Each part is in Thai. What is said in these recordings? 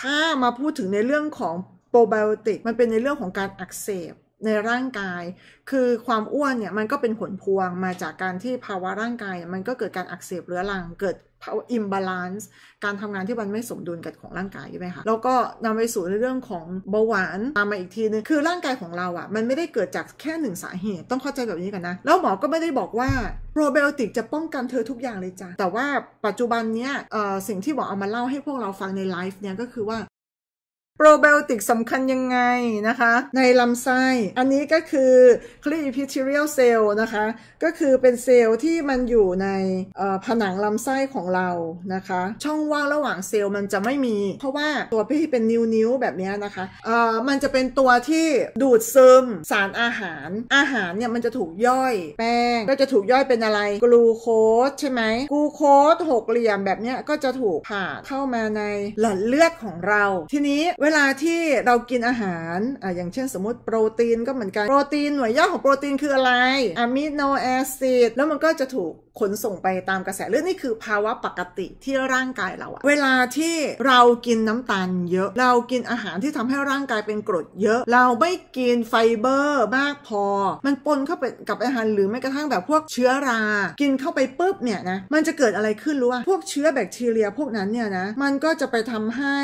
ถ้ามาพูดถึงในเรื่องของโปรไบโอติกมันเป็นในเรื่องของการอักเสบในร่างกาย คือความอ้วนเนี่ยมันก็เป็นผลพวงมาจากการที่ภาวะร่างกาย มันก็เกิดการอักเสบเรื้อรัง เกิดอิมบาลานซ์การทำงานที่มันไม่สมดุลกันของร่างกายใช่ไหมคะ แล้วก็นำไปสู่ในเรื่องของเบาหวานตามมาอีกทีนึงคือร่างกายของเราอะ่ะมันไม่ได้เกิดจากแค่หนึ่งสาเหตุ ต้องเข้าใจแบบนี้กันนะ แล้วหมอก็ไม่ได้บอกว่าโปรไบโอติกจะป้องกันเธอทุกอย่างเลยจ้ะ แต่ว่าปัจจุบันเนี้ยสิ่งที่หมอเอามาเล่าให้พวกเราฟังในไลฟ์เนี่ยก็คือว่าโปรไบโอติกสำคัญยังไงนะคะในลำไส้ อันนี้ก็คือคลี e p i t h e r i a l cell นะคะ ก็คือเป็นเซลล์ที่มันอยู่ในผนังลำไส้ของเรานะคะ ช่องว่างระหว่างเซลล์มันจะไม่มี เพราะว่าตัวพี่เป็นนิ้วนิ้วแบบนี้นะคะ มันจะเป็นตัวที่ดูดซึมสารอาหาร อาหารเนี่ยมันจะถูกย่อยแป้งก็จะถูกย่อยเป็นอะไร กลูโคสใช่ไหมกลูโคสหกเหลี่ยมแบบนี้ก็จะถูกผ่านเข้ามาในหลอดเลือดของเรา ทีนี้ลาที่เรากินอาหารอ่ะอย่างเช่นสมมติโปรตีนก็เหมือนกัน โปรตีนหน่วยย่อของโปรตีนคืออะไร อะมิโนแอซิด แล้วมันก็จะถูกขนส่งไปตามกระแสเลือดนี่คือภาวะปกติที่ร่างกายเราอะเวลาที่เรากินน้ำตาลเยอะเรากินอาหารที่ทำให้ร่างกายเป็นกรดเยอะ เราไม่กินไฟเบอร์มากพอ มันปนเข้าไปกับอาหารหรือแม้กระทั่งแบบพวกเชื้อรา กินเข้าไปปุ๊บเนี่ยนะ มันจะเกิดอะไรขึ้นรู้ว่าพวกเชื้อแบคทีเรียพวกนั้นเนี่ยนะมันก็จะไปทำให้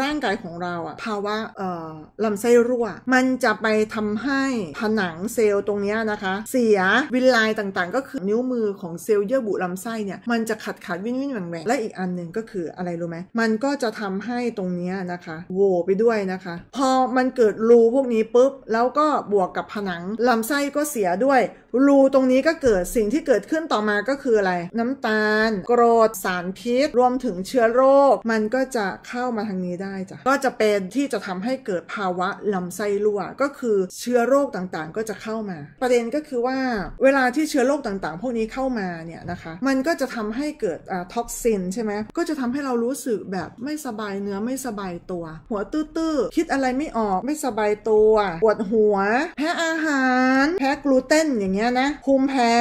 ร่างกายของเราอะภาวะเอ่อลำไส้รั่วมันจะไปทำให้ผนังเซลล์ตรงนี้นะคะ เสียวิลไลต่างๆ ก็คือนิ้วมือของเซลล์เยื่อบุลำไส้เนี่ย มันจะขัดขัดวิ่นวิ่นแหวงแหวงและอีกอันหนึ่งก็คืออะไรรู้ไหมมันก็จะทำให้ตรงนี้นะคะโวไปด้วยนะคะ พอมันเกิดรูพวกนี้ปุ๊บ แล้วก็บวกกับผนังลำไส้ก็เสียด้วยรูตรงนี้ก็เกิดสิ่งที่เกิดขึ้นต่อมาก็คืออะไร น้ำตาลกรดสารพิษรวมถึงเชื้อโรค มันก็จะเข้ามาทางนี้ได้จ้ะ ก็จะเป็นที่จะทำให้เกิดภาวะลำไส้รั่ว ก็คือเชื้อโรคต่างๆก็จะเข้ามา ประเด็นก็คือว่าเวลาที่เชื้อโรคต่างๆพวกนี้เข้ามาเนี่ยนะคะ มันก็จะทำให้เกิดท็อกซินใช่ไหมก็จะทำให้เรารู้สึกแบบไม่สบายเนื้อไม่สบายตัว หัวตื้อๆคิดอะไรไม่ออกไม่สบายตัวปวดหัว แพ้อาหาร แพ้กลูเตนอย่างเงี้ยนี้ยนะภูมิแพ้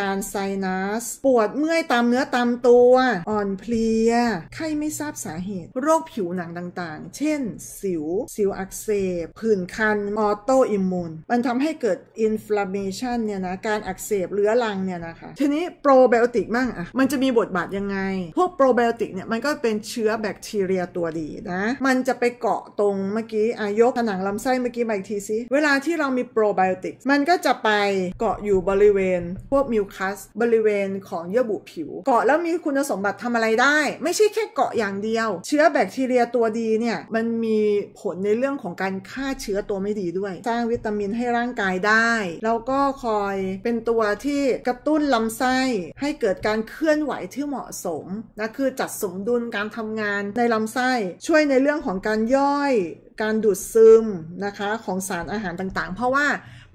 การไซนัส ปวดเมื่อยตามเนื้อตามตัวอ่อนเพลียไข้ไม่ทราบสาเหตุ โรคผิวหนังต่างๆ เช่นสิว สิวอักเสบ ผื่นคัน ออโตอิมมูน มันทำให้เกิด อินฟลามเมชันเนี่ยนะ การอักเสบเรื้อรังเนี่ยนะคะ ทีนี้ โปรไบโอติกมั่งอะมันจะมีบทบาทยังไง พวกโปรไบโอติกเนี่ยมันก็เป็นเชื้อแบคทีเรียตัวดีนะมันจะไปเกาะตรงเมื่อกี้อายกผนังลำไส้เมื่อกี้มาอีกทีซิเวลาที่เรามีโปรไบโอติกมันก็จะไปเกาะอยู่บริเวณพวกมิวคัส บริเวณของเยื่อบุผิว เกาะแล้วมีคุณสมบัติทำอะไรได้ ไม่ใช่แค่เกาะอย่างเดียว เชื้อแบคทีเรียตัวดีเนี่ยมันมีผลในเรื่องของการฆ่าเชื้อตัวไม่ดีด้วย สร้างวิตามินให้ร่างกายได้ แล้วก็คอยเป็นตัวที่กระตุ้นลำไส้ให้เกิดการเคลื่อนไหวที่เหมาะสม นะคือจัดสมดุลการทำงานในลำไส้ช่วยในเรื่องของการย่อยการดูดซึมนะคะของสารอาหารต่างๆ เพราะว่า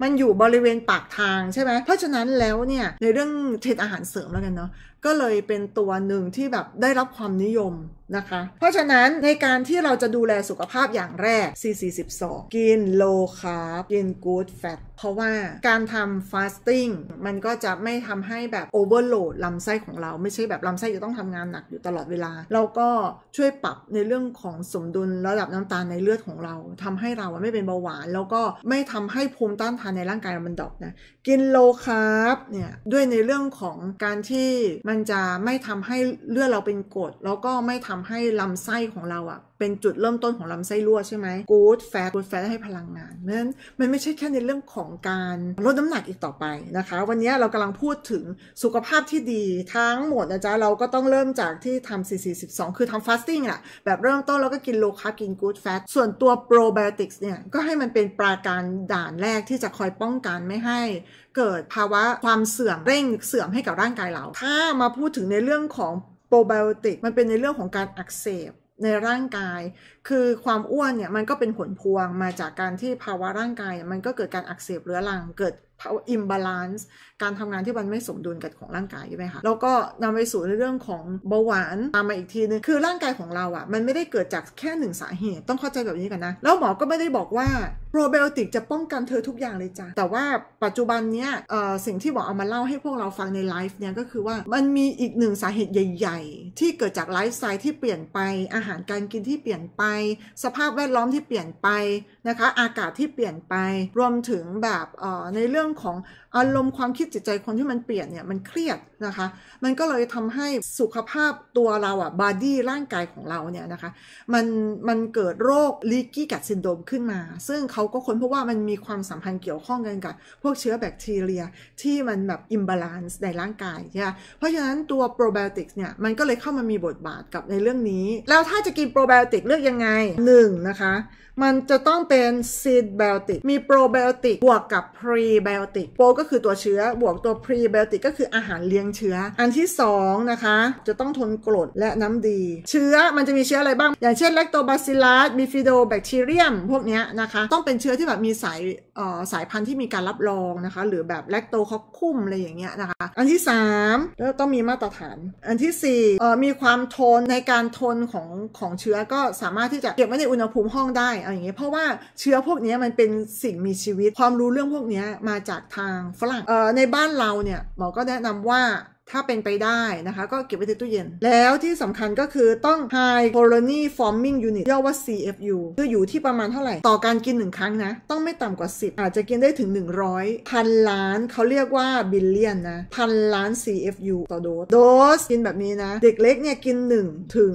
มันอยู่บริเวณปากทางใช่ไหมเพราะฉะนั้นแล้วเนี่ยในเรื่องเทรนอาหารเสริมแล้วกันเนาะก็เลยเป็นตัวหนึ่งที่แบบได้รับความนิยมนะคะ เพราะฉะนั้นในการที่เราจะดูแลสุขภาพอย่างแรก C42 กิน low carb กิน good fat เพราะว่าการทำ fasting มันก็จะไม่ทำให้แบบ overload ลำไส้ของเรา ไม่ใช่แบบลำไส้จะต้องทำงานหนักอยู่ตลอดเวลา เราก็ช่วยปรับในเรื่องของสมดุลระดับน้ำตาลในเลือดของเรา ทำให้เราไม่เป็นเบาหวาน แล้วก็ไม่ทำให้ภูมิต้านทานในร่างกายมันดรอปนะ กิน low carb เนี่ย ด้วยในเรื่องของการที่มันจะไม่ทำให้เลือดเราเป็นกรดแล้วก็ไม่ทำให้ลำไส้ของเราอะเป็นจุดเริ่มต้นของลำไส้รั่วใช่ไหม good fat good fat ให้พลังงานเพราะฉะนั้นมันไม่ใช่แค่ในเรื่องของการลดน้ำหนักอีกต่อไปนะคะ วันนี้เรากำลังพูดถึงสุขภาพที่ดีทั้งหมดนะจ๊ะ เราก็ต้องเริ่มจากที่ทำ4 4 12คือทำ fasting แหละแบบเริ่มต้นเราก็กิน low carb กิน good fat ส่วนตัว probiotics เนี่ย ก็ให้มันเป็นปราการด่านแรกที่จะคอยป้องกันไม่ให้เกิดภาวะความเสื่อมเร่งเสื่อมให้กับร่างกายเรา ถ้ามาพูดถึงในเรื่องของโปรไบโอติก มันเป็นในเรื่องของการอักเสบในร่างกาย คือความอ้วนเนี่ยมันก็เป็นผลพวงมาจากการที่ภาวะร่างกาย มันก็เกิดการอักเสบเรื้อรัง เกิดอิมบาลานซ์การทำงานที่มันไม่สมดุลกันของร่างกายใช่ไหมคะ แล้วก็นำไปสู่ในเรื่องของเบาหวานตามมาอีกทีนึงคือร่างกายของเราอะ่ะ มันไม่ได้เกิดจากแค่หนึ่งสาเหตุ ต้องเข้าใจแบบนี้กันนะ แล้วหมอก็ไม่ได้บอกว่าโปรไบโอติกจะป้องกันเธอทุกอย่างเลยจ้ะ แต่ว่าปัจจุบันเนี้ยสิ่งที่บอกเอามาเล่าให้พวกเราฟังในไลฟ์เนี่ยก็คือว่ามันมีอีกหนึ่งสาเหตุใหญ่ ๆ ที่เกิดจากไลฟ์สไตล์ที่เปลี่ยนไป อาหารการกินที่เปลี่ยนไป สภาพแวดล้อมที่เปลี่ยนไป นะคะ อากาศที่เปลี่ยนไป รวมถึงแบบในเรื่องของอารมณ์ความคิดจิตใจคนที่มันเปลี่ยนเนี่ยมันเครียดนะคะ มันก็เลยทำให้สุขภาพตัวเราอะบอดี้ร่างกายของเราเนี่ยนะคะ มันมันเกิดโรคลีกี้กัดซินโดมขึ้นมา ซึ่งเขาก็ค้นพบว่ามันมีความสัมพันธ์เกี่ยวข้องกันกับพวกเชื้อแบคทีเรียที่มันแบบอิมบาลานซ์ในร่างกายใช่ไหมเพราะฉะนั้นตัวโปรไบโอติกเนี่ย มันก็เลยเข้ามามีบทบาทกับในเรื่องนี้แล้วถ้าจะกินโปรไบโอติกเลือกยังไง1นะคะมันจะต้องเป็นซีดไบโอติกมีโปรไบโอติกบวกกับพรีไบโอติกโปรก็คือตัวเชื้อ บวกตัวพรีไบโอติกก็คืออาหารเลี้ยงเชื้อ อันที่ 2 นะคะ จะต้องทนกรดและน้ำดี เชื้อมันจะมีเชื้ออะไรบ้าง อย่างเช่นแลคโตบาซิลัสบิฟิโดแบคทีเรียม พวกนี้นะคะ ต้องเป็นเชื้อที่แบบมีสายสายพันธุ์ที่มีการรับรองนะคะหรือแบบแลคโตคอคุ้มอะไรอย่างเงี้ยนะคะอันที่3แล้วต้องมีมาตรฐาน อันที่4มีความทนในการทนของของเชื้อก็สามารถที่จะเก็บไว้ในอุณหภูมิห้องได้อะอย่างเงี้ยเพราะว่าเชื้อพวกนี้มันเป็นสิ่งมีชีวิตความรู้เรื่องพวกนี้มาจากทาง ฝรั่งในบ้านเราเนี่ยหมอ ก็แนะนำว่าถ้าเป็นไปได้นะคะ ก็เก็บไว้ในตู้เย็น แล้วที่สำคัญก็คือต้อง High Colony Forming Unit ย่อว่า CFU คืออยู่ที่ประมาณเท่าไหร่ ต่อการกินหนึ่งครั้งนะ ต้องไม่ต่ำกว่า 10 อาจจะกินได้ถึง 100พันล้านเขาเรียกว่าบิลเลียนนะพันล้าน CFU ต่อโดสโดสกินแบบนี้นะ เด็กเล็กเนี่ยกิน 1 ถึง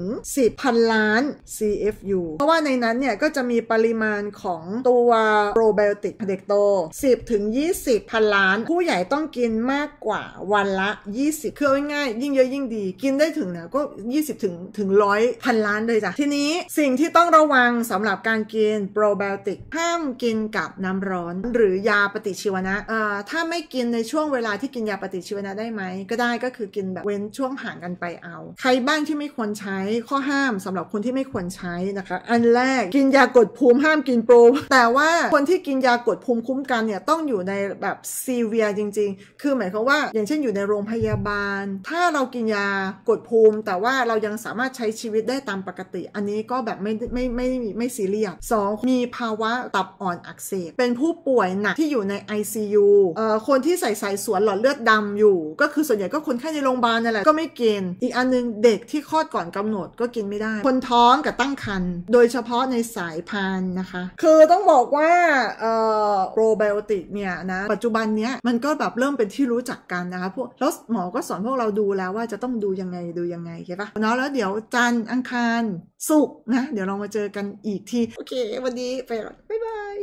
10พันล้าน CFU เพราะว่าในนั้นเนี่ยก็จะมีปริมาณของตัวโปรไบโอติกเด็กโต10ถึง20พันล้าน ผู้ใหญ่ต้องกินมากกว่าวันละ 20 20บคือเอาง่ายยิ่งเยอะยิ่งดีกินได้ถึงเนี่ยก็ 20 ถึงถึงร้อยพันล้านเลยจ้ะทีนี้สิ่งที่ต้องระวังสำหรับการกินโปรไบโอติกห้ามกินกับน้ำร้อน หรือยาปฏิชีวนะเอ่อถ้าไม่กินในช่วงเวลาที่กินยาปฏิชีวนะได้ไหม ก็ได้ก็คือกินแบบเว้นช่วงห่างกันไปเอา ใครบ้างที่ไม่ควรใช้ข้อห้ามสำหรับคนที่ไม่ควรใช้นะคะอันแรกกินยากดภูมิห้ามกินโปรแต่ว่าคนที่กินยากดภูมิคุ้มกันเนี่ยต้องอยู่ในแบบซีเวียจริง ๆ คือหมายความว่า อย่างเช่นอยู่ในโรงพยาบาลาลถ้าเรากินยากดภูมิ แต่ว่าเรายังสามารถใช้ชีวิตได้ตามปกติ อันนี้ก็แบบไม่ไม่ไม่ไม่ซีเรียสสองมีภาวะตับอ่อนอักเสบ เป็นผู้ป่วยหนักที่อยู่ใน ICU เอ่อคนที่ใส่สายสวนหลอดเลือดดำอยู่ ก็คือส่วนใหญ่ก็คนไข้ในโรงพยาบาลนั่นแหละก็ไม่กิน อีกอันนึงเด็กที่คลอดก่อนกำหนดก็กินไม่ได้ คนท้องกับตั้งครรภ์โดยเฉพาะในสายพานนะคะคือต้องบอกว่าเอ่อโปรไบโอติกเนี่ยนะปัจจุบันเนี้ยมันก็แบบเริ่มเป็นที่รู้จักกันนะคะพวกแล้วหมอก็สอนพวกเราดูแล้วว่าจะต้องดูยังไงดูยังไงใช่ปะเนาะแล้วเดี๋ยวจันอังคารศุกร์นะ เดี๋ยวเรามาเจอกันอีกทีโอเค วันนี้ไปก่อนบ๊ายบาย